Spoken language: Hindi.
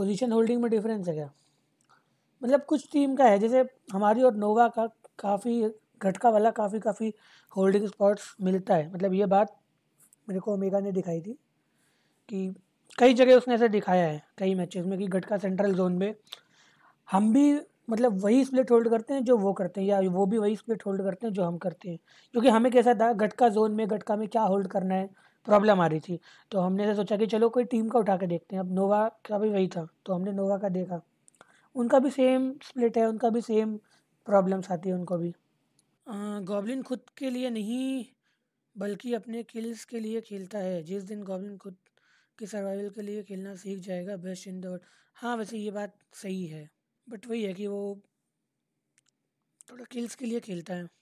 पोजीशन होल्डिंग में डिफरेंस है क्या मतलब कुछ टीम का है जैसे हमारी और नोवा का काफ़ी घटका वाला काफ़ी काफ़ी होल्डिंग स्पॉट्स मिलता है मतलब ये बात मेरे को ओमेगा ने दिखाई थी कि कई जगह उसने ऐसे दिखाया है कई मैचेस में कि घटका सेंट्रल जोन में हम भी मतलब वही स्प्लिट होल्ड करते हैं जो वो करते हैं या वो भी वही स्प्लिट होल्ड करते हैं जो हम करते हैं क्योंकि हमें कैसा था गटका जोन में गटका में क्या होल्ड करना है प्रॉब्लम आ रही थी तो हमने सोचा कि चलो कोई टीम का उठा के देखते हैं अब नोवा का भी वही था तो हमने नोवा का देखा उनका भी सेम स्प्लिट है उनका भी सेम प्रॉब्लम्स आती है उनको भी गॉबलिन खुद के लिए नहीं बल्कि अपने किल्स के लिए खेलता है जिस दिन गॉबलिन खुद के सर्वाइवल के लिए खेलना सीख जाएगा बेस्ट इन दर्ल्ड हाँ वैसे ये बात सही है बट वही है कि वो थोड़ा किल्स के लिए खेलता है